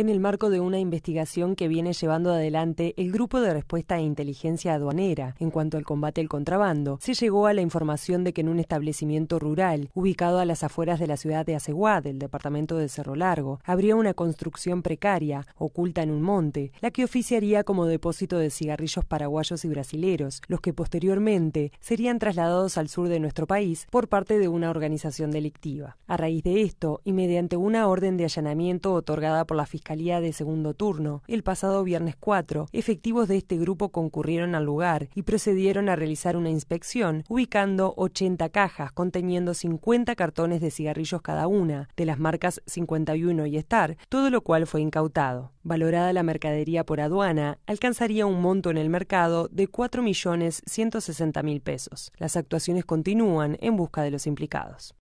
en el marco de una investigación que viene llevando adelante el Grupo de Respuesta e Inteligencia Aduanera en cuanto al combate al contrabando. Se llegó a la información de que en un establecimiento rural, ubicado a las afueras de la ciudad de Aceguá, del departamento de Cerro Largo, habría una construcción precaria, oculta en un monte, la que oficiaría como depósito de cigarrillos paraguayos y brasileros, los que posteriormente serían trasladados al sur de nuestro país por parte de una organización delictiva. A raíz de esto, y mediante una orden de allanamiento otorgada por la Fiscalía, de Segundo Turno el pasado viernes 4. Efectivos de este grupo concurrieron al lugar y procedieron a realizar una inspección, ubicando 80 cajas conteniendo 50 cartones de cigarrillos cada una, de las marcas 51 y Star, todo lo cual fue incautado. Valorada la mercadería por aduana, alcanzaría un monto en el mercado de 4.160.000 pesos. Las actuaciones continúan en busca de los implicados.